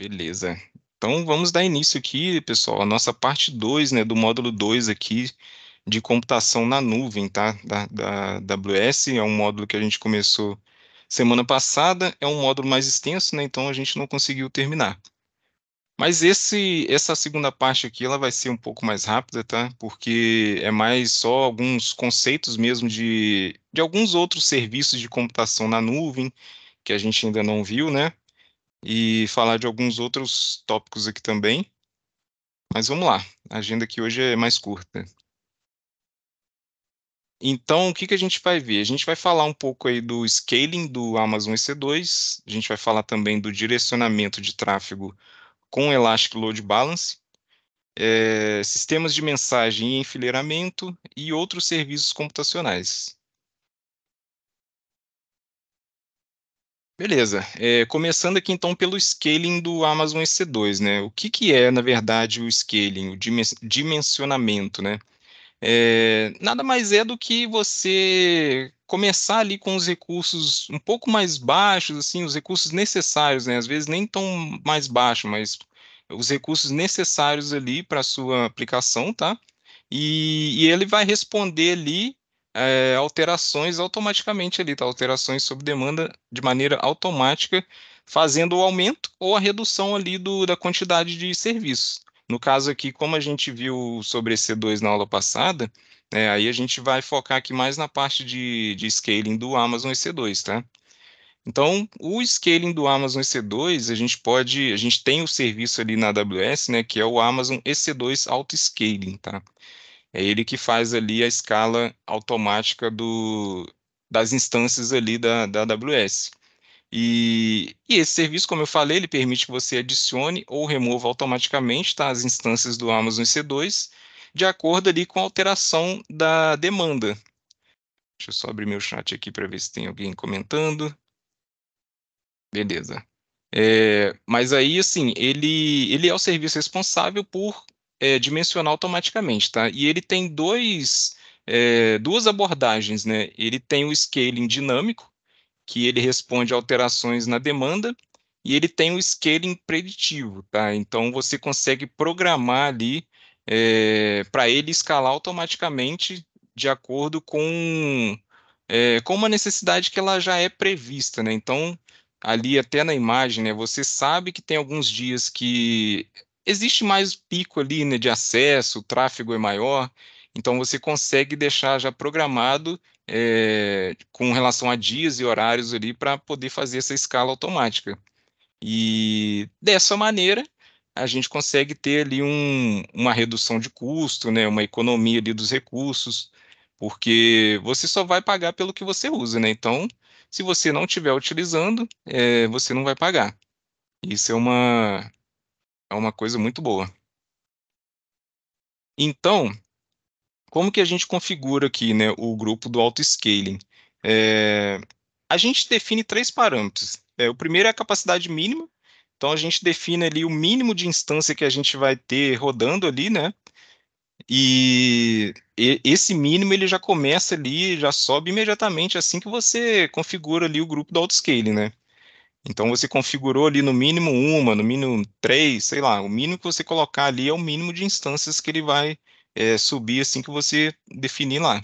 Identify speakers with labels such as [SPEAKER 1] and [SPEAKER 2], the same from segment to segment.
[SPEAKER 1] Beleza. Então vamos dar início aqui, pessoal, a nossa parte 2 né, do módulo 2 aqui de computação na nuvem, tá? Da, da, da AWS, é um módulo que a gente começou semana passada, é um módulo mais extenso, né? Então a gente não conseguiu terminar. Mas esse, essa segunda parte aqui ela vai ser um pouco mais rápida, tá? Porque é mais só alguns conceitos mesmo de, de alguns outros serviços de computação na nuvem que a gente ainda não viu, né? e falar de alguns outros tópicos aqui também. Mas vamos lá, a agenda aqui hoje é mais curta. Então, o que, que a gente vai ver? A gente vai falar um pouco aí do scaling do Amazon EC2, a gente vai falar também do direcionamento de tráfego com Elastic Load Balance, é, sistemas de mensagem e enfileiramento e outros serviços computacionais. Beleza. É, começando aqui então pelo scaling do Amazon EC2, né? O que, que é, na verdade, o scaling, o dimensionamento, né? É, nada mais é do que você começar ali com os recursos um pouco mais baixos, assim, os recursos necessários, né? Às vezes nem tão mais baixo, mas os recursos necessários ali para a sua aplicação, tá? E, e ele vai responder ali é, alterações automaticamente ali, tá? Alterações sob demanda de maneira automática, fazendo o aumento ou a redução ali do, da quantidade de serviços. No caso aqui, como a gente viu sobre EC2 na aula passada, é, aí a gente vai focar aqui mais na parte de, de scaling do Amazon EC2, tá? Então, o scaling do Amazon EC2, a gente pode, a gente tem o serviço ali na AWS, né, que é o Amazon EC2 Auto Scaling, tá? É ele que faz ali a escala automática do, das instâncias ali da, da AWS. E, e, esse serviço, como eu falei, ele permite que você adicione ou remova automaticamente tá, as instâncias do Amazon EC2 de acordo ali com a alteração da demanda. Deixa eu só abrir meu chat aqui para ver se tem alguém comentando. Beleza. É, mas aí, assim, ele, ele é o serviço responsável por é, dimensionar automaticamente, tá? E ele tem dois, é, duas abordagens, né? Ele tem o scaling dinâmico, que ele responde a alterações na demanda, e ele tem o scaling preditivo, tá? Então você consegue programar ali é, para ele escalar automaticamente de acordo com, é, com uma necessidade que ela já é prevista, né? Então ali até na imagem, né? Você sabe que tem alguns dias que existe mais pico ali né, de acesso, o tráfego é maior, então você consegue deixar já programado é, com relação a dias e horários ali para poder fazer essa escala automática. E dessa maneira a gente consegue ter ali um, uma redução de custo, né, uma economia ali dos recursos, porque você só vai pagar pelo que você usa, né? Então, se você não estiver utilizando, é, você não vai pagar. Isso é uma, é uma coisa muito boa. Então, como que a gente configura aqui né, o grupo do auto-scaling? É, a gente define três parâmetros. É, o primeiro é a capacidade mínima, então a gente define ali o mínimo de instância que a gente vai ter rodando ali, né? E esse mínimo ele já começa ali, já sobe imediatamente assim que você configura ali o grupo do autoscaling, né? Então você configurou ali no mínimo uma, no mínimo três, sei lá, o mínimo que você colocar ali é o mínimo de instâncias que ele vai é, subir assim que você definir lá.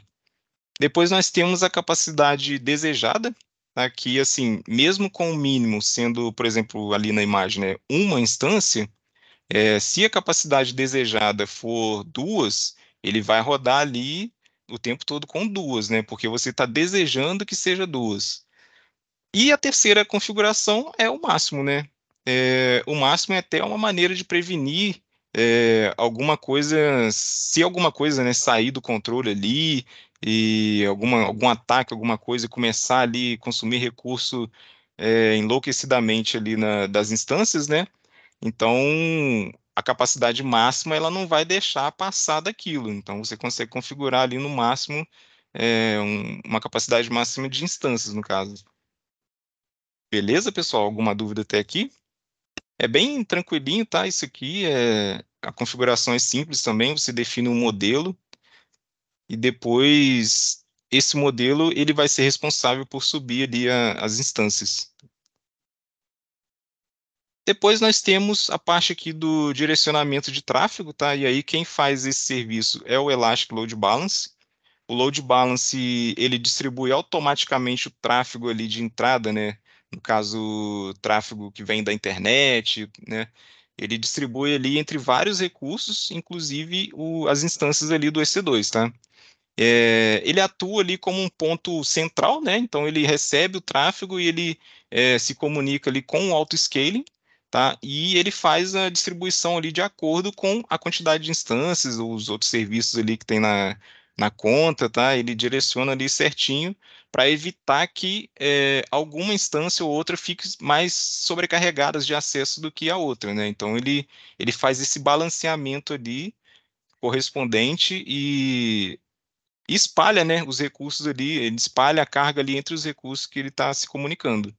[SPEAKER 1] Depois nós temos a capacidade desejada, tá? assim, mesmo com o mínimo sendo, por exemplo, ali na imagem, né, uma instância, é, se a capacidade desejada for duas, ele vai rodar ali o tempo todo com duas, né? Porque você está desejando que seja duas. E a terceira configuração é o máximo, né? É, o máximo é até uma maneira de prevenir é, alguma coisa, se alguma coisa né, sair do controle ali, e alguma, algum ataque, alguma coisa, começar ali consumir recurso é, enlouquecidamente ali na, das instâncias, né? Então, a capacidade máxima ela não vai deixar passar daquilo. Então, você consegue configurar ali no máximo é, um, uma capacidade máxima de instâncias, no caso. Beleza, pessoal? Alguma dúvida até aqui? É bem tranquilinho, tá? Isso aqui é a configuração é simples também. Você define um modelo e depois esse modelo ele vai ser responsável por subir ali a, as instâncias. Depois nós temos a parte aqui do direcionamento de tráfego, tá? E aí quem faz esse serviço é o Elastic Load Balance. O Load Balance ele distribui automaticamente o tráfego ali de entrada, né? no caso, tráfego que vem da internet, né? Ele distribui ali entre vários recursos, inclusive o, as instâncias ali do EC2, tá? É, ele atua ali como um ponto central, né? Então ele recebe o tráfego e ele é, se comunica ali com o auto-scaling, tá? E ele faz a distribuição ali de acordo com a quantidade de instâncias ou os outros serviços ali que tem na, na conta, tá? Ele direciona ali certinho para evitar que é, alguma instância ou outra fique mais sobrecarregadas de acesso do que a outra, né? Então ele ele faz esse balanceamento ali correspondente e espalha, né, os recursos ali, ele espalha a carga ali entre os recursos que ele está se comunicando.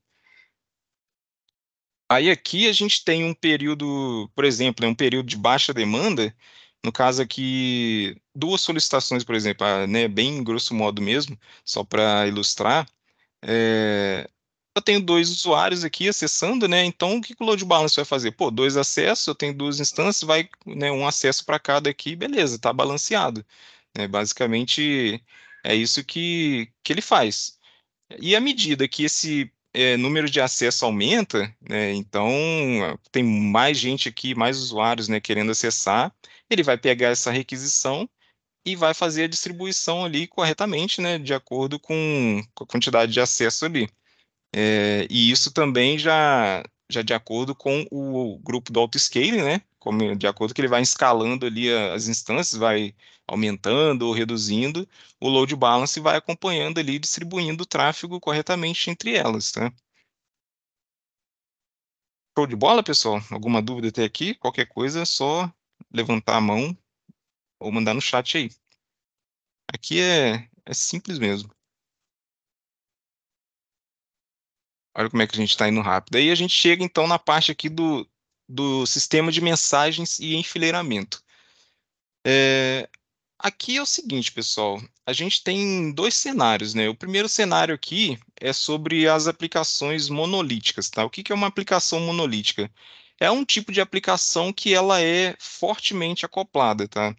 [SPEAKER 1] Aí aqui a gente tem um período, por exemplo, é um período de baixa demanda, no caso aqui, duas solicitações, por exemplo, ah, né, bem grosso modo mesmo, só para ilustrar. É, eu tenho dois usuários aqui acessando, né? Então, o que o load balance vai fazer? Pô, dois acessos, eu tenho duas instâncias, vai né, um acesso para cada aqui, beleza, está balanceado. Né, basicamente, é isso que, que ele faz. E à medida que esse é, número de acesso aumenta, né, então tem mais gente aqui, mais usuários né, querendo acessar, ele vai pegar essa requisição e vai fazer a distribuição ali corretamente, né, de acordo com, a quantidade de acesso ali. É, e isso também já, já de acordo com o grupo do autoscaling, né, como, de acordo que ele vai escalando ali as instâncias, vai aumentando ou reduzindo, o load balance vai acompanhando ali, distribuindo o tráfego corretamente entre elas, né. Show de bola, pessoal? Alguma dúvida até aqui? Qualquer coisa, é só levantar a mão ou mandar no chat aí. Aqui é, é simples mesmo. Olha como é que a gente está indo rápido. Aí a gente chega, então, na parte aqui do, do sistema de mensagens e enfileiramento. É, aqui é o seguinte, pessoal. A gente tem dois cenários, né? O primeiro cenário aqui é sobre as aplicações monolíticas, tá? O que, que é uma aplicação monolítica? é um tipo de aplicação que ela é fortemente acoplada, tá?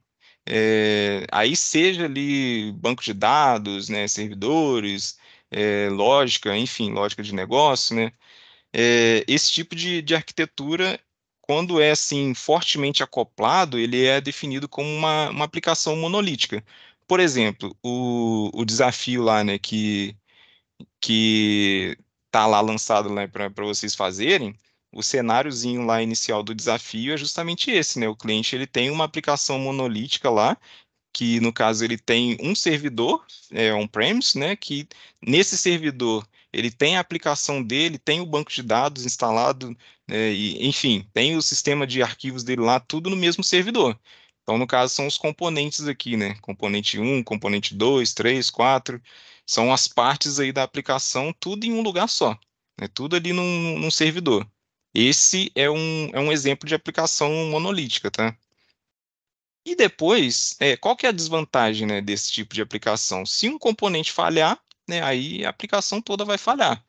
[SPEAKER 1] É, aí seja ali banco de dados, né, servidores, é, lógica, enfim, lógica de negócio, né? É, esse tipo de, de arquitetura, quando é assim fortemente acoplado, ele é definido como uma, uma aplicação monolítica. Por exemplo, o, o desafio lá, né, que que tá lá lançado né, para vocês fazerem, o cenáriozinho lá inicial do desafio é justamente esse, né? O cliente ele tem uma aplicação monolítica lá, que no caso ele tem um servidor é, on-premise, né? Que nesse servidor ele tem a aplicação dele, tem o banco de dados instalado, né? e, enfim, tem o sistema de arquivos dele lá, tudo no mesmo servidor. Então, no caso, são os componentes aqui, né? Componente 1, componente 2, 3, 4, são as partes aí da aplicação, tudo em um lugar só, né? Tudo ali num, num servidor. Esse é um, é um exemplo de aplicação monolítica, tá? E depois, é, qual que é a desvantagem né, desse tipo de aplicação? Se um componente falhar, né, aí a aplicação toda vai falhar.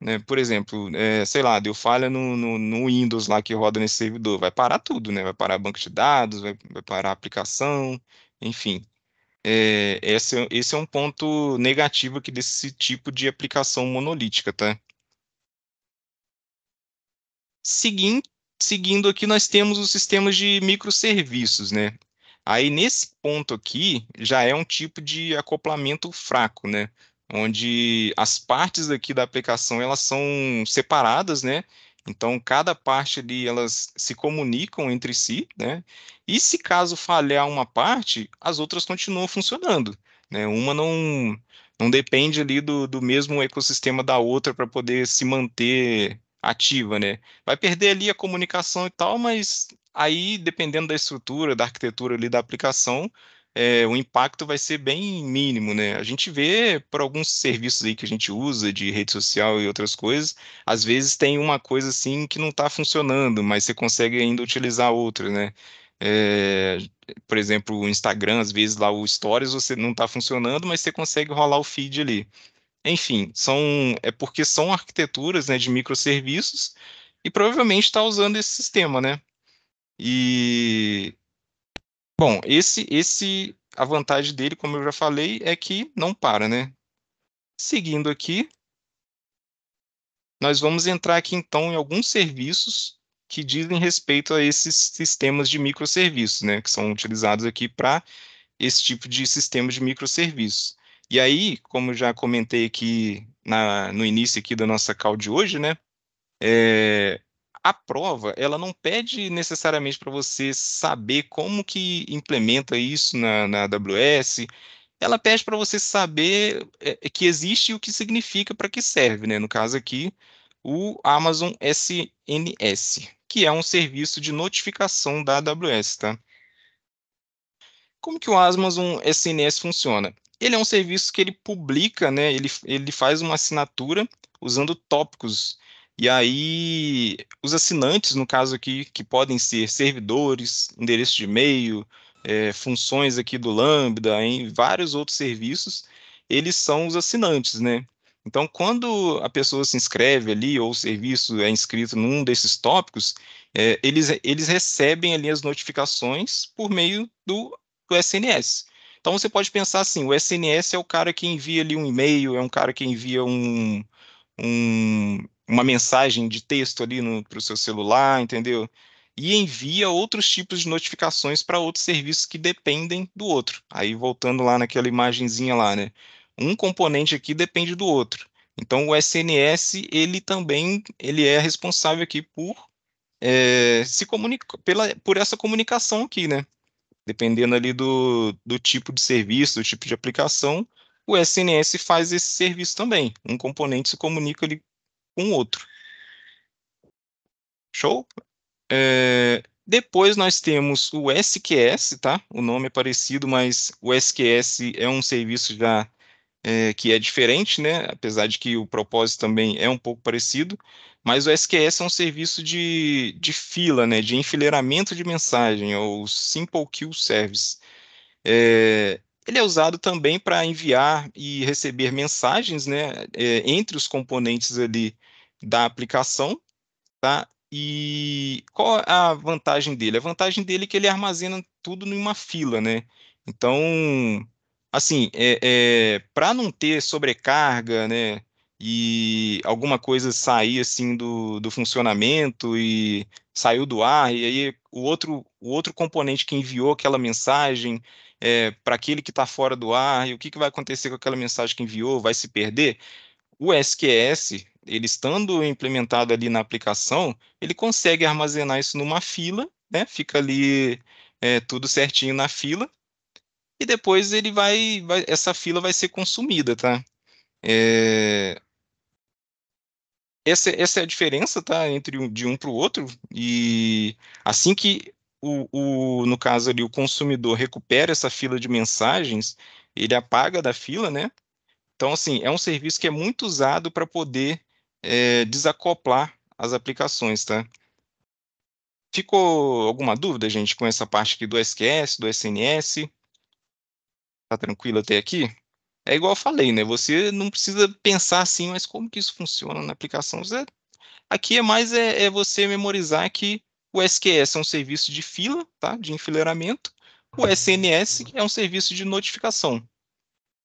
[SPEAKER 1] Né? Por exemplo, é, sei lá, deu falha no, no, no, Windows lá que roda nesse servidor, vai parar tudo, né? Vai parar banco de dados, vai, vai parar a aplicação, enfim. É, esse, é, esse é um ponto negativo aqui desse tipo de aplicação monolítica, tá? Seguindo, seguindo aqui, nós temos os sistemas de microserviços, né? Aí, nesse ponto aqui, já é um tipo de acoplamento fraco, né? Onde as partes aqui da aplicação, elas são separadas, né? Então, cada parte ali, elas se comunicam entre si, né? E se caso falhar uma parte, as outras continuam funcionando, né? Uma não, não depende ali do, do mesmo ecossistema da outra para poder se manter ativa, né? Vai perder ali a comunicação e tal, mas aí, dependendo da estrutura, da arquitetura ali da aplicação, é, o impacto vai ser bem mínimo, né? A gente vê por alguns serviços aí que a gente usa de rede social e outras coisas, às vezes tem uma coisa assim que não está funcionando, mas você consegue ainda utilizar outra, né? É, por exemplo, o Instagram, às vezes lá o Stories você não está funcionando, mas você consegue rolar o feed ali. Enfim, são é porque são arquiteturas né, de microserviços e provavelmente está usando esse sistema, né? E bom, esse esse a vantagem dele, como eu já falei, é que não para, né? Seguindo aqui, nós vamos entrar aqui então em alguns serviços que dizem respeito a esses sistemas de microserviços, né, que são utilizados aqui para esse tipo de sistema de microserviços. E aí, como já comentei aqui na, no início aqui da nossa call de hoje, né? É, a prova ela não pede necessariamente para você saber como que implementa isso na, na AWS. Ela pede para você saber é, é, que existe e o que significa para que serve, né? No caso aqui, o Amazon SNS, que é um serviço de notificação da AWS, tá? Como que o Amazon SNS funciona? Ele é um serviço que ele publica, né? Ele, ele faz uma assinatura usando tópicos. E aí, os assinantes, no caso aqui, que podem ser servidores, endereço de e-mail, é, funções aqui do Lambda, em vários outros serviços, eles são os assinantes, né? Então, quando a pessoa se inscreve ali, ou o serviço é inscrito num desses tópicos, é, eles, eles recebem ali as notificações por meio do, do SNS. Então você pode pensar assim: o SNS é o cara que envia ali um e-mail, é um cara que envia um, um, uma mensagem de texto ali para o seu celular, entendeu? E envia outros tipos de notificações para outros serviços que dependem do outro. Aí voltando lá naquela imagenzinha lá, né? Um componente aqui depende do outro. Então o SNS ele também ele é responsável aqui por é, se comunicar pela, por essa comunicação aqui, né? dependendo ali do, do tipo de serviço, do tipo de aplicação, o SNS faz esse serviço também. Um componente se comunica ali com o outro. Show? É, depois nós temos o SQS, tá? O nome é parecido, mas o SQS é um serviço já é, que é diferente, né? apesar de que o propósito também é um pouco parecido, mas o SQS é um serviço de, de fila, né? de enfileiramento de mensagem, é ou Simple Queue Service. É, ele é usado também para enviar e receber mensagens né? É, entre os componentes ali da aplicação, tá? E qual a vantagem dele? A vantagem dele é que ele armazena tudo numa fila, né? Então, assim, é, é para não ter sobrecarga, né? E alguma coisa sair assim do, do funcionamento e saiu do ar, e aí o outro, o outro componente que enviou aquela mensagem é, para aquele que está fora do ar, e o que, que vai acontecer com aquela mensagem que enviou, vai se perder? O SQS, ele estando implementado ali na aplicação, ele consegue armazenar isso numa fila, né? Fica ali é, tudo certinho na fila, e depois ele vai, vai essa fila vai ser consumida, tá? É... Essa, essa é a diferença, tá, entre um, de um para o outro e assim que o, o, no caso ali, o consumidor recupera essa fila de mensagens, ele apaga da fila, né? Então, assim, é um serviço que é muito usado para poder é, desacoplar as aplicações, tá? Ficou alguma dúvida, gente, com essa parte aqui do SQS, do SNS? Tá tranquilo até aqui? É igual eu falei, né? Você não precisa pensar assim, mas como que isso funciona na aplicação? Você... Aqui é mais é, é você memorizar que o SQS é um serviço de fila, tá? De enfileiramento. O SNS é um serviço de notificação.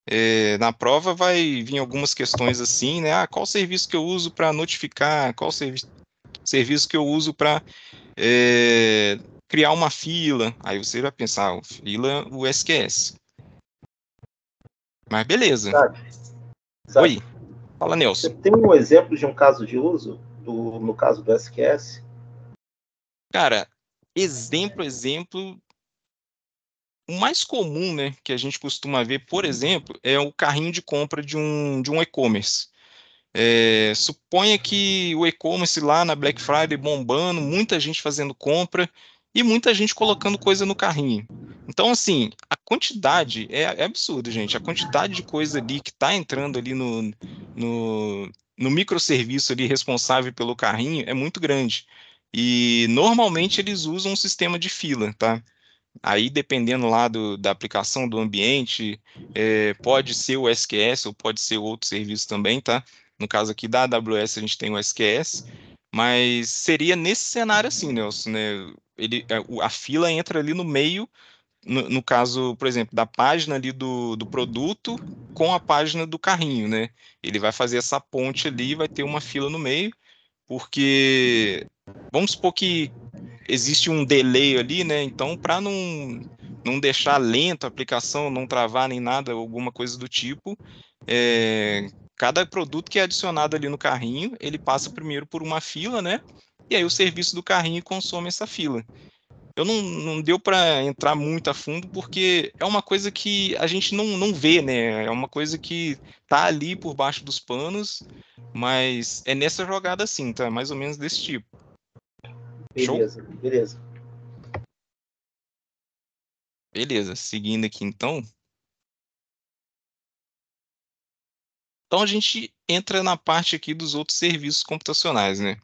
[SPEAKER 1] É, na prova vai vir algumas questões assim, né? Ah, qual serviço que eu uso para notificar? Qual servi serviço que eu uso para é, criar uma fila? Aí você vai pensar, ah, fila, o SQS. Mas beleza. Sabe? Sabe? Oi. Fala, Nelson. Você tem um exemplo de um caso de uso, do, no caso do SQS? Cara, exemplo, exemplo. O mais comum, né, que a gente costuma ver, por exemplo, é o carrinho de compra de um, de um e-commerce. É, suponha que o e-commerce lá na Black Friday bombando, muita gente fazendo compra, e muita gente colocando coisa no carrinho. Então, assim, a quantidade é, é absurda, gente. A quantidade de coisa ali que está entrando ali no, no, no microserviço ali responsável pelo carrinho é muito grande. E normalmente eles usam um sistema de fila, tá? Aí, dependendo lá do, da aplicação, do ambiente, é, pode ser o SQS ou pode ser outro serviço também, tá? No caso aqui da AWS, a gente tem o SQS, mas seria nesse cenário assim, Nelson, né? né? Ele, é, a, fila entra ali no meio, no, no, caso, por exemplo, da página ali do, do produto com a página do carrinho, né? Ele vai fazer essa ponte ali, vai ter uma fila no meio, porque vamos supor que existe um delay ali, né? Então, para não, não deixar lento a aplicação, não travar nem nada, alguma coisa do tipo, é, Cada produto que é adicionado ali no carrinho, ele passa primeiro por uma fila, né? E aí o serviço do carrinho consome essa fila. Eu não, não deu para entrar muito a fundo, porque é uma coisa que a gente não, não vê, né? É uma coisa que tá ali por baixo dos panos, mas é nessa jogada assim, tá? Mais ou menos desse tipo. Beleza, Show? beleza. Beleza, seguindo aqui então. Então a gente entra na parte aqui dos outros serviços computacionais, né?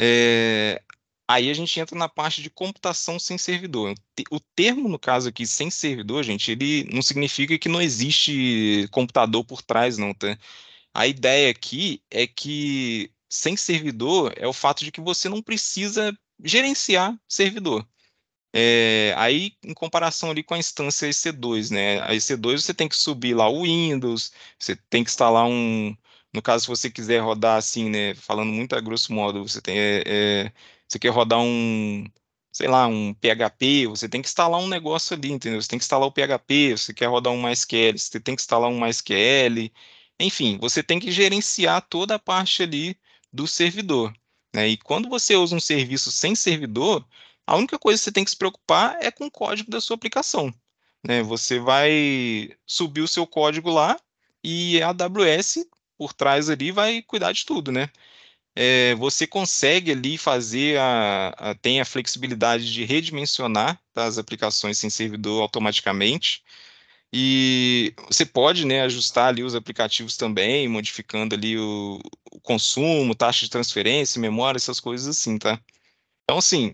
[SPEAKER 1] É... Aí a gente entra na parte de computação sem servidor. O termo, no caso aqui, sem servidor, gente, ele não significa que não existe computador por trás, não, tá? A ideia aqui é que sem servidor é o fato de que você não precisa gerenciar servidor. É, aí, em comparação ali com a instância EC2, né? A EC2 você tem que subir lá o Windows, você tem que instalar um. No caso, se você quiser rodar assim, né? Falando muito a grosso modo, você tem. É, é, você quer rodar um. Sei lá, um PHP, você tem que instalar um negócio ali, entendeu? Você tem que instalar o PHP, você quer rodar um MySQL, você tem que instalar um MySQL. Enfim, você tem que gerenciar toda a parte ali do servidor. Né? E quando você usa um serviço sem servidor, a única coisa que você tem que se preocupar é com o código da sua aplicação. Né? Você vai subir o seu código lá e a AWS por trás ali vai cuidar de tudo, né? É, você consegue ali fazer a, a, tem a flexibilidade de redimensionar as aplicações sem servidor automaticamente e você pode né, ajustar ali os aplicativos também, modificando ali o, o consumo, taxa de transferência, memória, essas coisas assim, tá? Então, assim,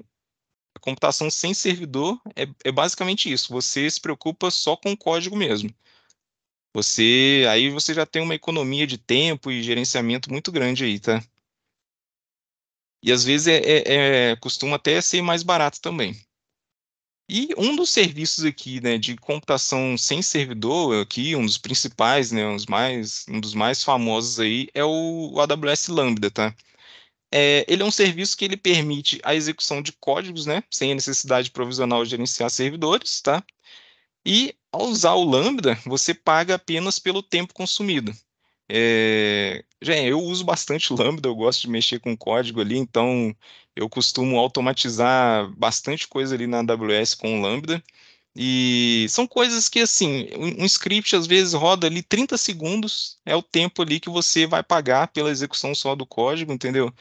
[SPEAKER 1] computação sem servidor é, é basicamente isso. Você se preocupa só com o código mesmo. Você aí você já tem uma economia de tempo e gerenciamento muito grande aí, tá? E às vezes é, é, é costuma até ser mais barato também. E um dos serviços aqui, né, de computação sem servidor, aqui um dos principais, né, um dos mais, um dos mais famosos aí é o AWS Lambda, tá? É, ele é um serviço que ele permite a execução de códigos, né, sem a necessidade provisional de gerenciar servidores, tá? E ao usar o Lambda, você paga apenas pelo tempo consumido. É, gente, é, eu uso bastante Lambda, eu gosto de mexer com código ali, então eu costumo automatizar bastante coisa ali na AWS com o Lambda. E são coisas que, assim, um script às vezes roda ali 30 segundos, é o tempo ali que você vai pagar pela execução só do código, entendeu?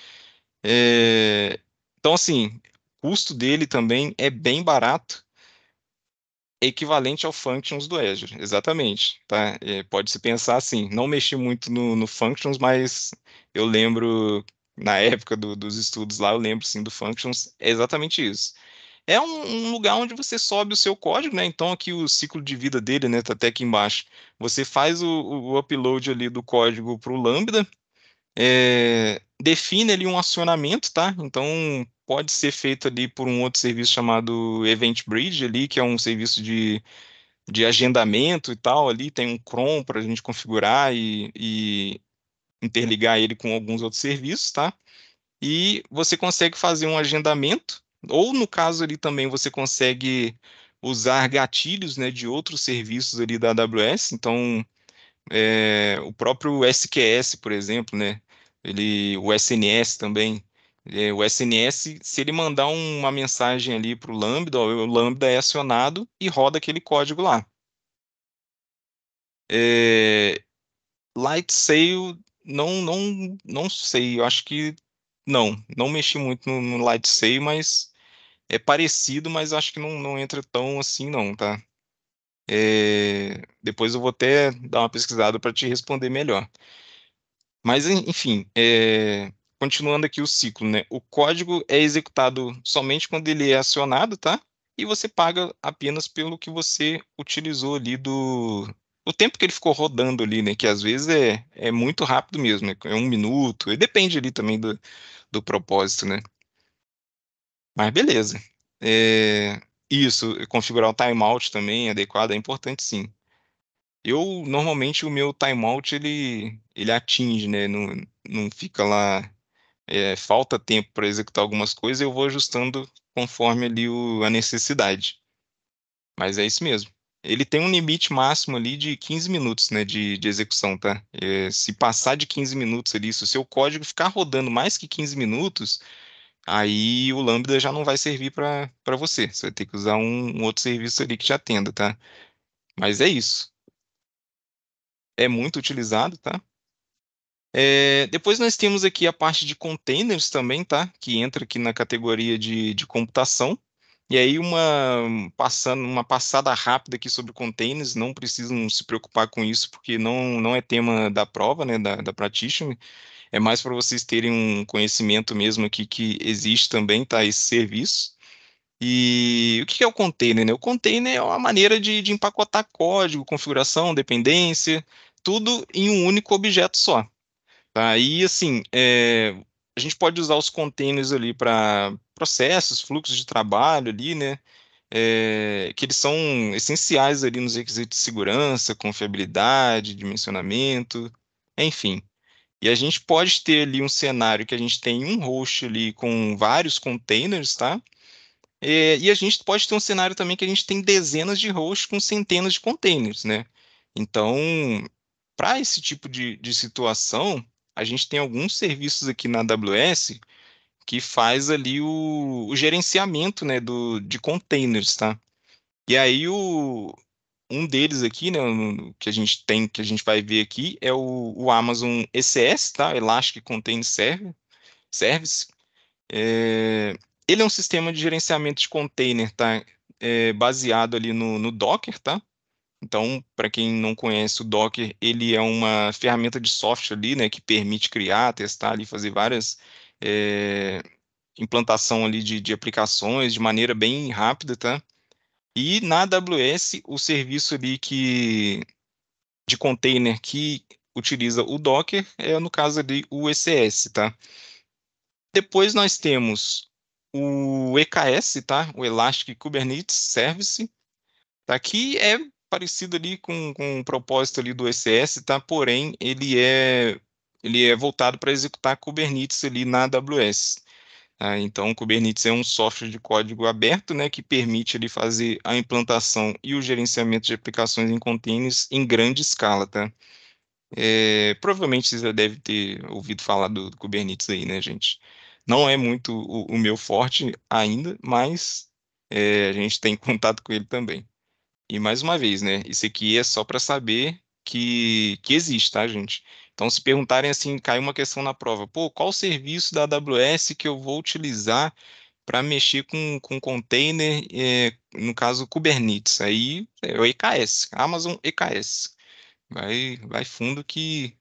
[SPEAKER 1] É... Então, assim, o custo dele também é bem barato, equivalente ao Functions do Azure, exatamente. Tá? É, Pode-se pensar assim, não mexi muito no, no, Functions, mas eu lembro, na época do, dos estudos lá, eu lembro sim do Functions, é exatamente isso é um, um, lugar onde você sobe o seu código, né? Então aqui o ciclo de vida dele, né? Tá até aqui embaixo. Você faz o, o upload ali do código para o Lambda, é, define ali um acionamento, tá? Então pode ser feito ali por um outro serviço chamado Event Bridge ali, que é um serviço de, de agendamento e tal ali, tem um cron para a gente configurar e, e interligar ele com alguns outros serviços, tá? E você consegue fazer um agendamento ou no caso ali também você consegue usar gatilhos né, de outros serviços ali da AWS. Então, é, o próprio SQS, por exemplo, né, ele, o SNS também. É, o SNS, se ele mandar uma mensagem ali para o Lambda, o Lambda é acionado e roda aquele código lá. É, Lightsail, não, não, não sei. Eu acho que não, não mexi muito no, no Lightsail, mas é parecido, mas acho que não, não entra tão assim, não, tá? É, depois eu vou até dar uma pesquisada para te responder melhor. Mas, enfim, é, continuando aqui o ciclo, né? O código é executado somente quando ele é acionado, tá? E você paga apenas pelo que você utilizou ali do. O tempo que ele ficou rodando ali, né? Que às vezes é, é muito rápido mesmo, né? É um minuto, e depende ali também do, do propósito, né? Mas beleza. É, isso, configurar o timeout também adequado é importante sim. Eu, normalmente, o meu timeout, ele, ele atinge, né? Não, não fica lá... É, falta tempo para executar algumas coisas, eu vou ajustando conforme ali o, a necessidade. Mas é isso mesmo. Ele tem um limite máximo ali de 15 minutos né, de, de execução, tá? É, se passar de 15 minutos ali, se o seu código ficar rodando mais que 15 minutos, aí o Lambda já não vai servir para você. Você vai ter que usar um, um outro serviço ali que te atenda, tá? Mas é isso. É muito utilizado, tá? É, depois nós temos aqui a parte de containers também, tá? Que entra aqui na categoria de, de computação. E aí uma, passando, uma passada rápida aqui sobre containers, não precisam se preocupar com isso, porque não, não é tema da prova, né, da, da practitioner. É mais para vocês terem um conhecimento mesmo aqui que existe também, tá? Esse serviço. E o que é o container? Né? O container é uma maneira de, de empacotar código, configuração, dependência, tudo em um único objeto só. Tá? E assim, é, a gente pode usar os containers ali para processos, fluxos de trabalho ali, né? É, que eles são essenciais ali nos requisitos de segurança, confiabilidade, dimensionamento, enfim. E a gente pode ter ali um cenário que a gente tem um host ali com vários containers, tá? E, é, e a gente pode ter um cenário também que a gente tem dezenas de hosts com centenas de containers, né? Então, para esse tipo de, de situação, a gente tem alguns serviços aqui na AWS que faz ali o, o gerenciamento né, do, de containers, tá? E aí o, um deles aqui, né, que a gente tem, que a gente vai ver aqui, é o, o Amazon ECS, tá? Elastic Container Server, Service. É, ele é um sistema de gerenciamento de container, tá? É, baseado ali no, no Docker, tá? Então, para quem não conhece o Docker, ele é uma ferramenta de software ali, né, que permite criar, testar ali, fazer várias é, implantação ali de, de aplicações de maneira bem rápida, tá? E na AWS, o serviço ali que, de container que utiliza o Docker é, no caso ali, o ECS, tá? Depois nós temos o EKS, tá? O Elastic Kubernetes Service, tá? Que é parecido ali com, com o propósito ali do ECS, tá? Porém, ele é, ele é voltado para executar Kubernetes ali na AWS. Ah, então, o Kubernetes é um software de código aberto, né, que permite ele fazer a implantação e o gerenciamento de aplicações em containers em grande escala, tá? É, provavelmente você já deve ter ouvido falar do, do Kubernetes aí, né, gente? Não é muito o, o meu forte ainda, mas é, a gente tem contato com ele também. E mais uma vez, né? Isso aqui é só para saber que, que existe, tá, gente? Então, se perguntarem assim, caiu uma questão na prova, pô, qual serviço da AWS que eu vou utilizar para mexer com, com container, é, no caso Kubernetes, aí é o EKS, Amazon EKS. Vai, vai fundo que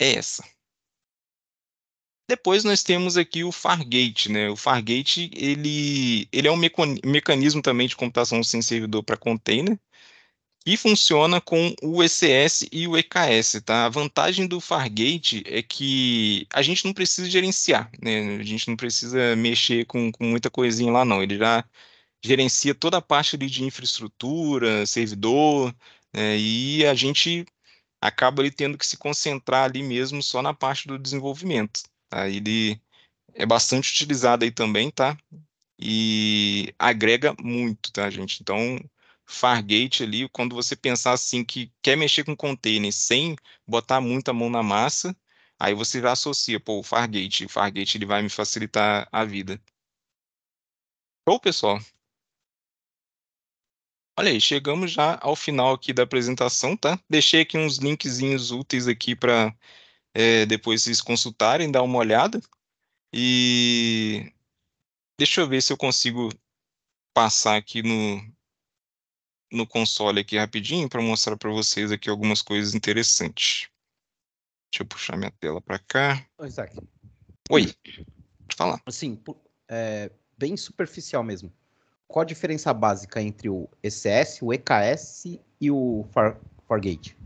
[SPEAKER 1] é essa. Depois nós temos aqui o Fargate, né? O Fargate ele, ele é um mecanismo também de computação sem servidor para container e funciona com o ECS e o EKS, tá? A vantagem do Fargate é que a gente não precisa gerenciar, né? A gente não precisa mexer com, com muita coisinha lá, não. Ele já gerencia toda a parte ali de infraestrutura, servidor, né? e a gente acaba ali tendo que se concentrar ali mesmo só na parte do desenvolvimento. Tá? Ele é bastante utilizado aí também, tá? E agrega muito, tá, gente? Então, Fargate ali, quando você pensar assim que quer mexer com container sem botar muita mão na massa, aí você já associa, pô, o Fargate, o Fargate ele vai me facilitar a vida. Show, pessoal? Olha aí, chegamos já ao final aqui da apresentação, tá? Deixei aqui uns linkzinhos úteis aqui para é, depois vocês consultarem, dar uma olhada. E deixa eu ver se eu consigo passar aqui no, no console aqui rapidinho para mostrar para vocês aqui algumas coisas interessantes. Deixa eu puxar minha tela para cá. Isaac. Oi. Pode falar. Assim, é, bem superficial mesmo. Qual a diferença básica entre o ECS, o EKS e o Far Fargate?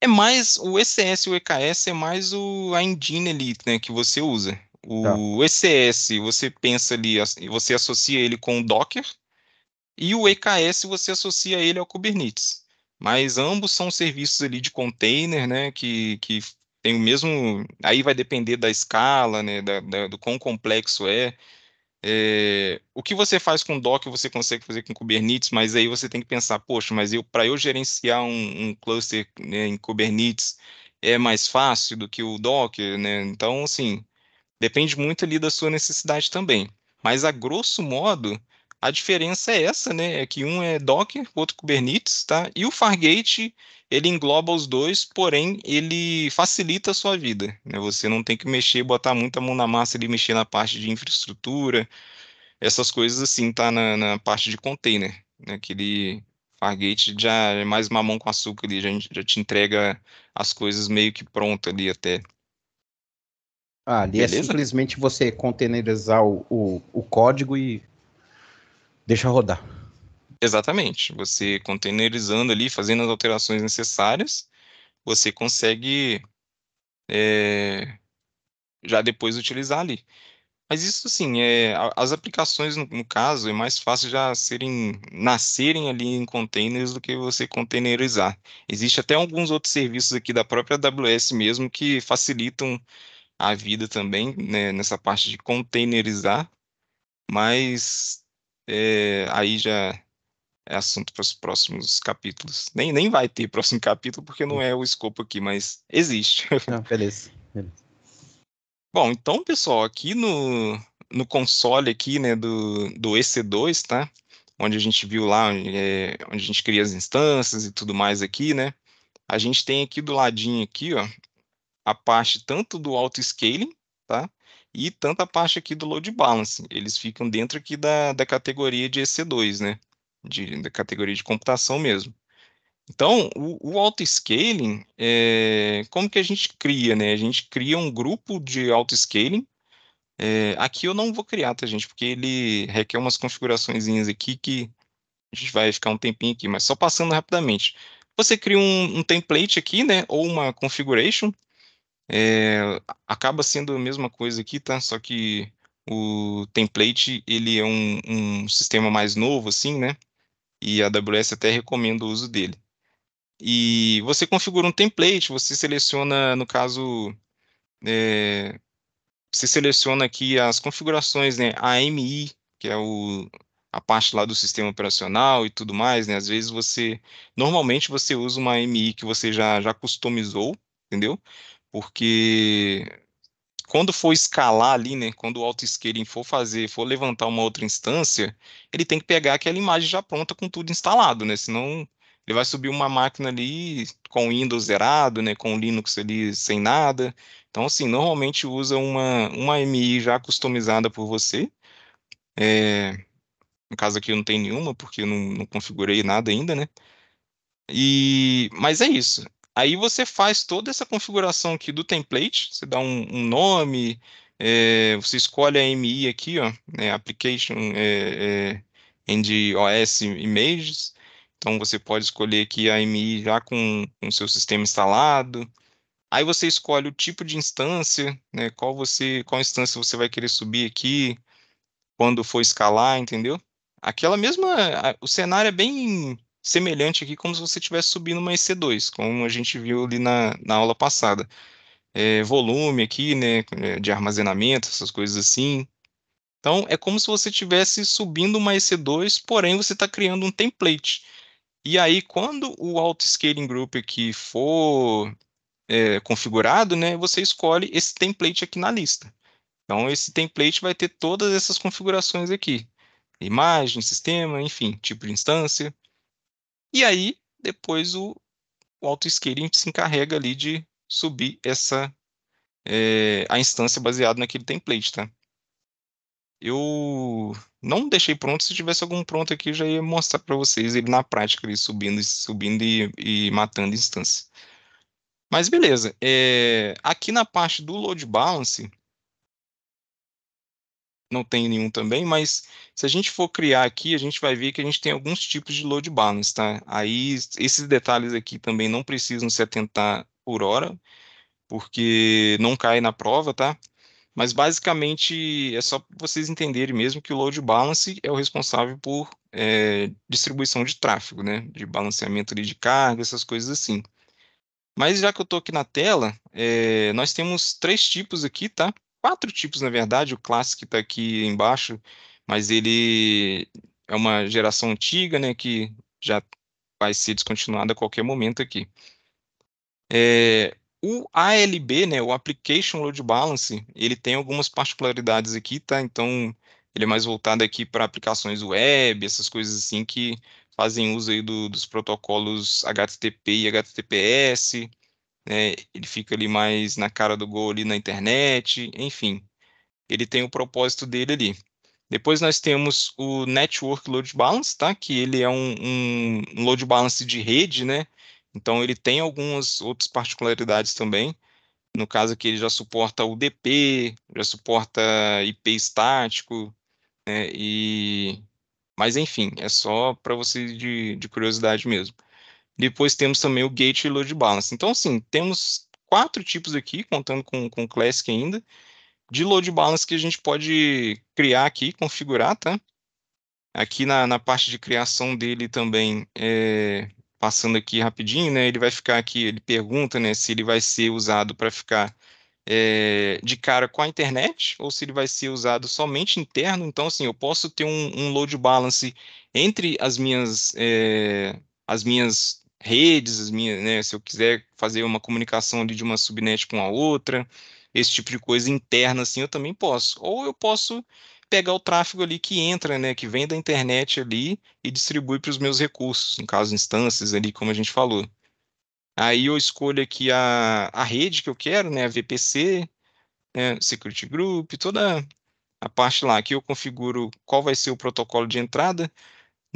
[SPEAKER 1] É mais o ECS e o EKS é mais o a engine ali, né, que você usa. O tá. ECS, você pensa ali, você associa ele com o Docker, e o EKS você associa ele ao Kubernetes. Mas ambos são serviços ali de container, né, que, que tem o mesmo. Aí vai depender da escala, né, da, da, do quão complexo é. é. O que você faz com Docker você consegue fazer com Kubernetes, mas aí você tem que pensar, poxa, mas eu para eu gerenciar um, um cluster né, em Kubernetes é mais fácil do que o Docker, né? Então, assim, depende muito ali da sua necessidade também. Mas a grosso modo, a diferença é essa, né? É que um é Docker, outro Kubernetes, tá? E o Fargate, ele engloba os dois, porém, ele facilita a sua vida, né? Você não tem que mexer, botar muita mão na massa ali, mexer na parte de infraestrutura, essas coisas assim, tá? Na, na parte de container, né? Aquele Fargate já é mais mamão com açúcar ali, já, já te entrega as coisas meio que pronta ali até. Ah, ali é Beleza? é simplesmente você containerizar o, o, o código e deixa rodar. Exatamente. Você containerizando ali, fazendo as alterações necessárias, você consegue é, já depois utilizar ali. Mas isso sim, é, as aplicações no, no, caso é mais fácil já serem nascerem ali em containers do que você containerizar. Existe até alguns outros serviços aqui da própria AWS mesmo que facilitam a vida também né, nessa parte de containerizar, mas é, aí já é assunto para os próximos capítulos. Nem, nem vai ter próximo capítulo, porque não é o escopo aqui, mas existe. Não, beleza, beleza. Bom, então, pessoal, aqui no, no console aqui, né, do, do EC2, tá? Onde a gente viu lá, onde, é, onde a gente cria as instâncias e tudo mais aqui, né? A gente tem aqui do ladinho aqui, ó, a parte tanto do auto-scaling, e tanto a parte aqui do load balance. Eles ficam dentro aqui da, da categoria de EC2, né? De, da categoria de computação mesmo. Então, o, o auto-scaling, é, como que a gente cria, né? A gente cria um grupo de auto-scaling. É, aqui eu não vou criar, tá, gente? Porque ele requer umas configuraçõezinhas aqui que a gente vai ficar um tempinho aqui, mas só passando rapidamente. Você cria um, um template aqui, né? Ou uma configuration, é, acaba sendo a mesma coisa aqui, tá? Só que o template ele é um, um sistema mais novo, assim, né? E a AWS até recomenda o uso dele. E você configura um template, você seleciona, no caso, é, você seleciona aqui as configurações, né? AMI, que é o, a parte lá do sistema operacional e tudo mais, né? Às vezes você, normalmente você usa uma AMI que você já, já customizou, entendeu? porque quando for escalar ali, né, quando o auto-scaling for fazer, for levantar uma outra instância, ele tem que pegar aquela imagem já pronta com tudo instalado, né, senão ele vai subir uma máquina ali com o Windows zerado, né, com Linux ali sem nada. Então, assim, normalmente usa uma, uma MI já customizada por você. É, no caso aqui eu não tenho nenhuma, porque eu não, não configurei nada ainda, né, e, mas é isso. Aí você faz toda essa configuração aqui do template, você dá um, um nome, é, você escolhe a MI aqui, ó, né, Application é, é, End OS Images, então você pode escolher aqui a MI já com o seu sistema instalado, aí você escolhe o tipo de instância, né, qual, você, qual instância você vai querer subir aqui, quando for escalar, entendeu? Aquela mesma, o cenário é bem semelhante aqui como se você estivesse subindo uma EC2, como a gente viu ali na, na aula passada. É, volume aqui, né, é, de armazenamento, essas coisas assim. Então, é como se você estivesse subindo uma EC2, porém você está criando um template. E aí, quando o auto-scaling group aqui for é, configurado, né, você escolhe esse template aqui na lista. Então, esse template vai ter todas essas configurações aqui. Imagem, sistema, enfim, tipo de instância. E aí, depois o, o auto-scaling se encarrega ali de subir essa é, a instância baseada naquele template, tá? Eu não deixei pronto, se tivesse algum pronto aqui, eu já ia mostrar para vocês ele na prática, ele subindo, subindo e, e matando instância. Mas beleza, é, aqui na parte do load balance, não tem nenhum também, mas se a gente for criar aqui, a gente vai ver que a gente tem alguns tipos de load balance, tá? Aí esses detalhes aqui também não precisam se atentar por hora, porque não cai na prova, tá? Mas basicamente é só vocês entenderem mesmo que o load balance é o responsável por é, distribuição de tráfego, né? De balanceamento de carga, essas coisas assim. Mas já que eu estou aqui na tela, é, nós temos três tipos aqui, tá? quatro tipos, na verdade. O clássico está aqui embaixo, mas ele é uma geração antiga, né? Que já vai ser descontinuada a qualquer momento aqui. É, o ALB, né, o Application Load Balance, ele tem algumas particularidades aqui, tá? Então, ele é mais voltado aqui para aplicações web, essas coisas assim que fazem uso aí do, dos protocolos HTTP e HTTPS, né? Ele fica ali mais na cara do gol ali na internet, enfim. Ele tem o propósito dele ali. Depois nós temos o Network Load Balance, tá? Que ele é um, um load balance de rede, né? Então ele tem algumas outras particularidades também. No caso aqui ele já suporta UDP, já suporta IP estático, né? E mas enfim, é só para você de, de curiosidade mesmo. Depois temos também o gate e load balance. Então, assim, temos quatro tipos aqui, contando com, com Classic ainda, de load balance que a gente pode criar aqui, configurar, tá? Aqui na, na parte de criação dele também, é, passando aqui rapidinho, né? Ele vai ficar aqui, ele pergunta, né, se ele vai ser usado para ficar é, de cara com a internet ou se ele vai ser usado somente interno. Então, assim, eu posso ter um, um load balance entre as minhas, é, as minhas redes, as minhas, né, se eu quiser fazer uma comunicação ali de uma subnet com a outra, esse tipo de coisa interna assim, eu também posso. Ou eu posso pegar o tráfego ali que entra, né, que vem da internet ali e distribui para os meus recursos, no caso instâncias ali, como a gente falou. Aí eu escolho aqui a, a rede que eu quero, né, a VPC, né, Security Group, toda a parte lá. Aqui eu configuro qual vai ser o protocolo de entrada.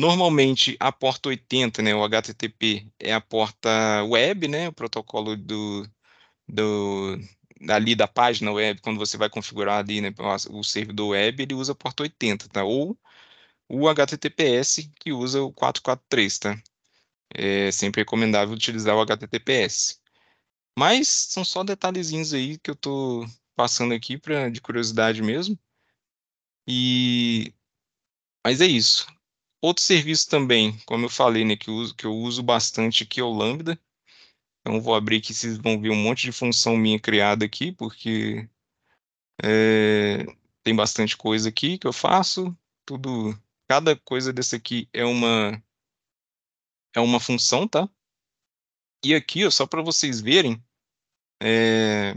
[SPEAKER 1] Normalmente, a porta 80, né, o HTTP, é a porta web, né, o protocolo do, do, ali da página web, quando você vai configurar ali né, o servidor web, ele usa a porta 80, tá? Ou o HTTPS, que usa o 443, tá? É sempre recomendável utilizar o HTTPS. Mas são só detalhezinhos aí que eu tô passando aqui pra, de curiosidade mesmo. E... Mas é isso. Outro serviço também, como eu falei, né, que eu uso, que eu uso bastante aqui é o Lambda. Então, vou abrir aqui, vocês vão ver um monte de função minha criada aqui, porque é, tem bastante coisa aqui que eu faço. Tudo, cada coisa desse aqui é uma, é uma função, tá? E aqui, ó, só para vocês verem, é,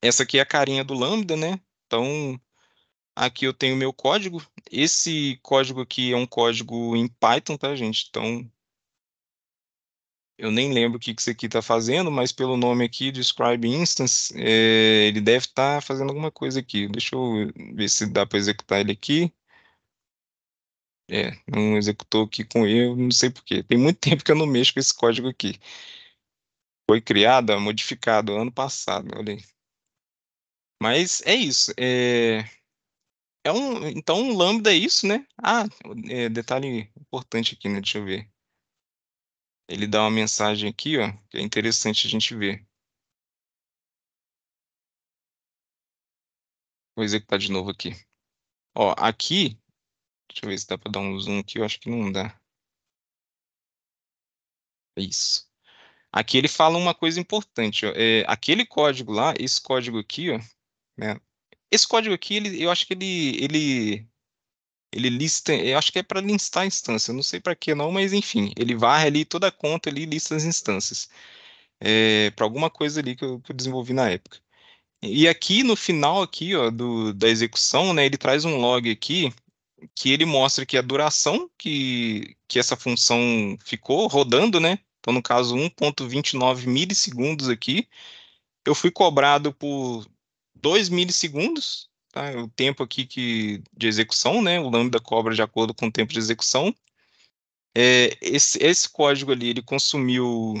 [SPEAKER 1] essa aqui é a carinha do Lambda, né? Então, Aqui eu tenho meu código. Esse código aqui é um código em Python, tá, gente? Então, eu nem lembro o que isso aqui está fazendo, mas pelo nome aqui, Describe Instance, é, ele deve estar tá fazendo alguma coisa aqui. Deixa eu ver se dá para executar ele aqui. É, não executou aqui com eu, não sei porquê. Tem muito tempo que eu não mexo com esse código aqui. Foi criado, modificado ano passado, olha aí. Mas é isso. É... É um, então, um lambda é isso, né? Ah, é, detalhe importante aqui, né? Deixa eu ver. Ele dá uma mensagem
[SPEAKER 2] aqui, ó, que é interessante a gente ver. Vou executar de novo aqui. Ó, aqui, deixa eu
[SPEAKER 1] ver se dá para dar um zoom aqui, eu acho que não dá. É isso. Aqui ele fala uma coisa importante, ó, é, aquele código lá, esse código aqui, ó, né, esse código aqui, ele, eu acho que ele, ele, ele lista, eu acho que é para listar a instância, não sei para que não, mas enfim, ele varre ali toda a conta ali, lista as instâncias. É, para alguma coisa ali que eu, que eu, desenvolvi na época. E aqui no final aqui, ó, do, da execução, né, ele traz um log aqui que ele mostra que a duração que, que essa função ficou rodando, né? Então, no caso, 1.29 milissegundos aqui, eu fui cobrado por 2 milissegundos, tá? É o tempo aqui que, de execução, né? o lambda cobra de acordo com o tempo de execução. É, esse, esse, código ali, ele consumiu,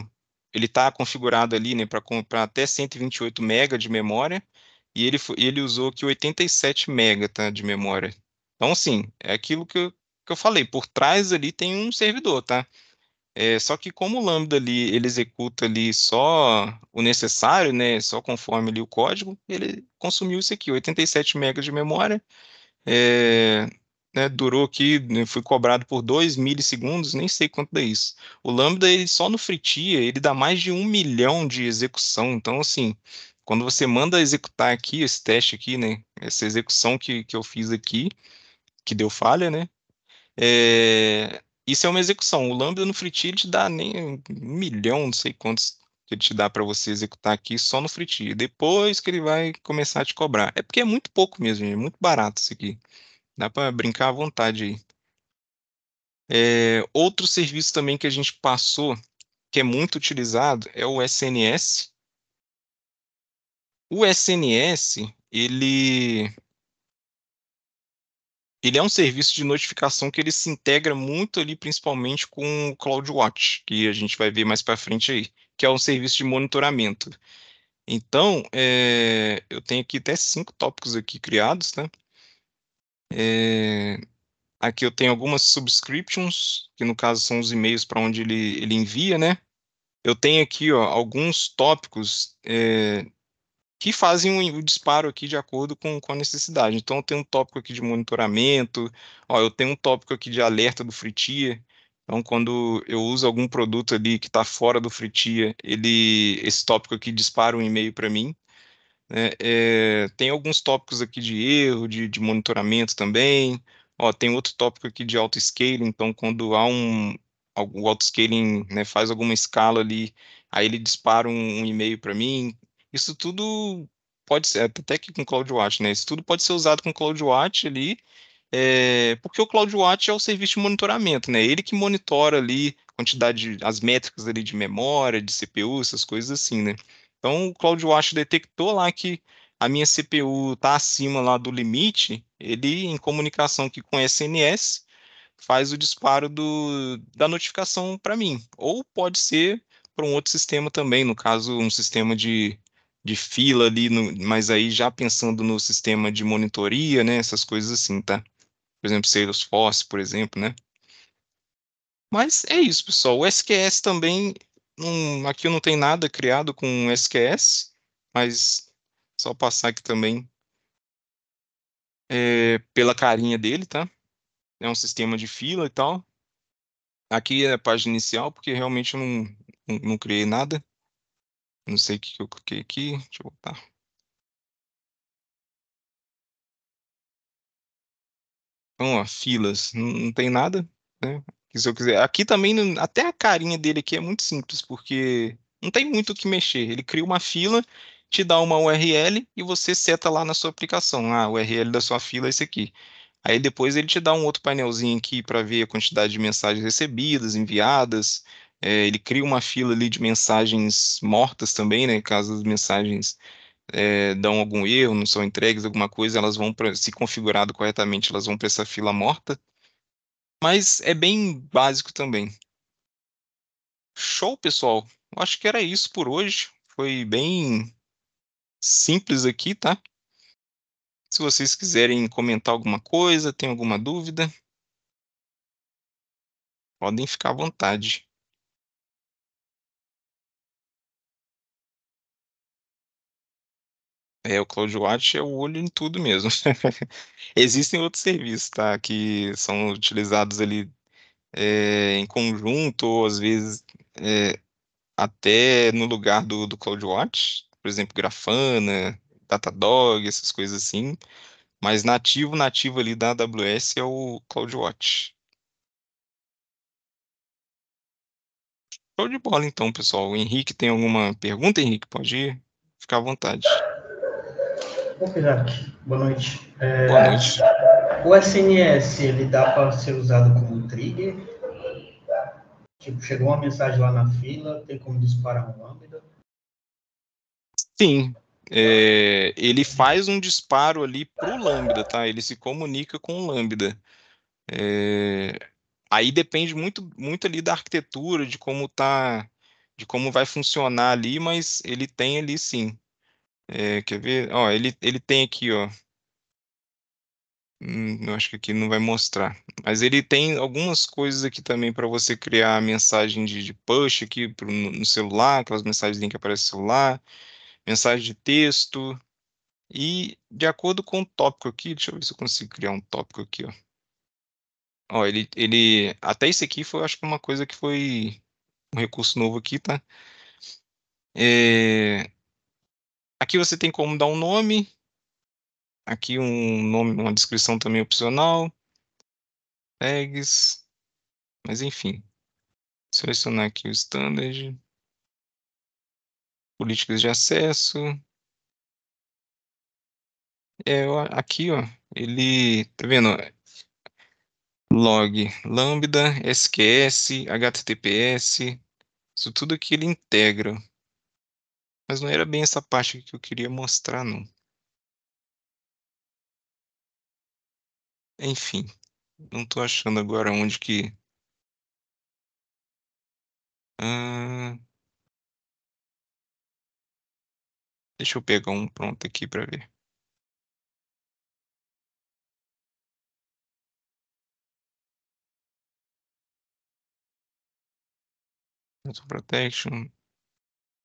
[SPEAKER 1] ele está configurado ali né, para até 128 MB de memória, e ele, ele usou aqui 87 MB tá, de memória. Então, assim, é aquilo que eu, que eu falei, por trás ali tem um servidor, tá? É, só que como o Lambda ali, ele executa ali só o necessário, né, só conforme ali o código, ele consumiu isso aqui, 87 MB de memória, é, né, durou aqui, né, foi cobrado por 2 milissegundos, nem sei quanto é isso. O Lambda, ele só no fritia, ele dá mais de um milhão de execução, então assim, quando você manda executar aqui, esse teste aqui, né, essa execução que, que eu fiz aqui, que deu falha, né, é, isso é uma execução. O Lambda no FreeTier ele te dá nem um milhão, não sei quantos que ele te dá para você executar aqui só no FreeTier. Depois que ele vai começar a te cobrar. É porque é muito pouco mesmo, é muito barato isso aqui. Dá para brincar à vontade aí. É, outro serviço também que a gente passou, que é muito utilizado, é o SNS. O SNS, ele ele é um serviço de notificação que ele se integra muito ali, principalmente com o CloudWatch, que a gente vai ver mais para frente aí, que é um serviço de monitoramento. Então, é, eu tenho aqui até cinco tópicos aqui criados, né? É, aqui eu tenho algumas subscriptions, que no caso são os e-mails para onde ele, ele envia, né? Eu tenho aqui ó, alguns tópicos é, que fazem o um, disparo aqui de acordo com, com a necessidade. Então, eu tenho um tópico aqui de monitoramento, ó, eu tenho um tópico aqui de alerta do free tier. Então, quando eu uso algum produto ali que está fora do free tier, ele, esse tópico aqui dispara um e-mail para mim. Né? É, tem alguns tópicos aqui de erro, de, de monitoramento também. Ó, tem outro tópico aqui de auto-scaling, então quando há um, o auto-scaling né, faz alguma escala ali, aí ele dispara um, um e-mail para mim. Isso tudo pode ser, até que com CloudWatch, né? Isso tudo pode ser usado com CloudWatch ali, é, porque o CloudWatch é o serviço de monitoramento, né? Ele que monitora ali quantidade, as métricas ali de memória, de CPU, essas coisas assim, né? Então, o CloudWatch detectou lá que a minha CPU está acima lá do limite, ele, em comunicação aqui com SNS, faz o disparo do, da notificação para mim. Ou pode ser para um outro sistema também, no caso, um sistema de de fila ali, no, mas aí já pensando no sistema de monitoria, né, essas coisas assim, tá? Por exemplo, Salesforce, por exemplo, né? Mas é isso, pessoal. O SQS também, aqui eu não tenho nada criado com SQS, mas só passar aqui também é, pela carinha dele, tá? É um sistema de fila e tal. Aqui é a página inicial, porque realmente eu não, não, não criei nada. Não sei o que eu cliquei aqui. Deixa eu voltar.
[SPEAKER 2] Então, ó, filas. Não,
[SPEAKER 1] não tem nada, né? se eu quiser. Aqui também, até a carinha dele aqui é muito simples, porque não tem muito o que mexer. Ele cria uma fila, te dá uma URL e você seta lá na sua aplicação. Ah, a URL da sua fila é esse aqui. Aí depois ele te dá um outro painelzinho aqui para ver a quantidade de mensagens recebidas, enviadas, é, ele cria uma fila ali de mensagens mortas também, né? Caso as mensagens é, dão algum erro, não são entregues, alguma coisa, elas vão, para se configurado corretamente, elas vão para essa fila morta. Mas é bem básico também. Show, pessoal. Acho que era isso por hoje. Foi bem simples aqui, tá? Se vocês quiserem comentar alguma coisa, tem alguma dúvida,
[SPEAKER 2] podem ficar à vontade. É, o CloudWatch
[SPEAKER 1] é o olho em tudo mesmo. Existem outros serviços, tá? Que são utilizados ali é, em conjunto, ou às vezes é, até no lugar do, do CloudWatch, por exemplo, Grafana, Datadog, essas coisas assim. Mas nativo, nativo ali da AWS é o CloudWatch. Show de bola então, pessoal. O Henrique tem alguma pergunta, Henrique? Pode ir. Fica à vontade. Convidado, boa noite. É, boa noite. O SNS, ele dá para ser usado como trigger? Tipo, chegou uma mensagem lá na fila, tem como disparar um lambda? Sim. É, ele faz um disparo ali pro lambda, tá? Ele se comunica com o lambda. É, aí depende muito, muito ali da arquitetura, de como tá, de como vai funcionar ali, mas ele tem ali sim. É, quer ver? Ó, ele, ele tem aqui, ó. Hum, eu acho que aqui não vai mostrar. Mas ele tem algumas coisas aqui também para você criar mensagem de, de push aqui pro, no, celular, aquelas mensagens que aparecem no celular, mensagem de texto. E de acordo com o tópico aqui, deixa eu ver se eu consigo criar um tópico aqui, ó. Ó, ele, ele, até isso aqui foi, acho que uma coisa que foi um recurso novo aqui, tá? É, Aqui você tem como dar um nome, aqui um nome, uma descrição também opcional, tags, mas enfim. Selecionar aqui o standard,
[SPEAKER 2] políticas de acesso.
[SPEAKER 1] É, aqui, ó, ele, tá vendo? Log, Lambda, SQS, HTTPS, isso tudo aqui ele integra. Mas não era bem essa parte que eu queria mostrar, não.
[SPEAKER 2] Enfim, não estou achando agora onde que... Ah. Deixa eu pegar um pronto aqui para ver. Protection,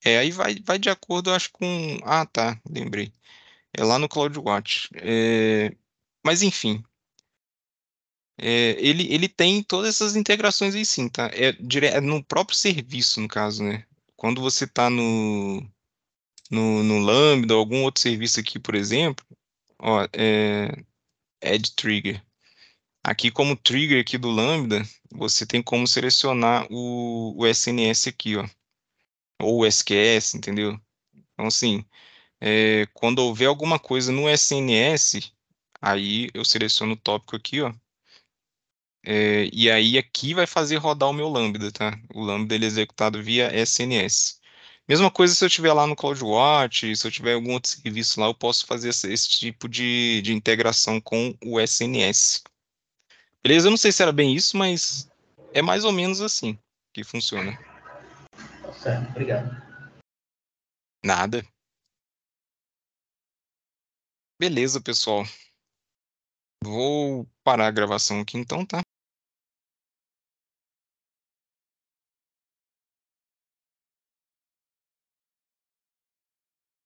[SPEAKER 1] é, aí vai, vai de acordo, acho, com. Ah, tá, lembrei. É lá no CloudWatch. É... Mas, enfim. É, ele, ele tem todas essas integrações aí sim, tá? É, dire... é no próprio serviço, no caso, né? Quando você está no, no, no Lambda ou algum outro serviço aqui, por exemplo, ó, é, Add Trigger. Aqui, como trigger aqui do Lambda, você tem como selecionar o, o SNS aqui, ó ou SQS, entendeu? Então, assim, é, quando houver alguma coisa no SNS, aí eu seleciono o tópico aqui, ó. É, e aí aqui vai fazer rodar o meu Lambda, tá? O Lambda ele é executado via SNS. Mesma coisa se eu tiver lá no CloudWatch, se eu tiver algum outro serviço lá, eu posso fazer esse, esse tipo de, de integração com o SNS. Beleza? Eu não sei se era bem isso, mas é mais ou menos assim que funciona. Certo,
[SPEAKER 2] Obrigado. Nada. Beleza, pessoal. Vou parar a gravação aqui então, tá?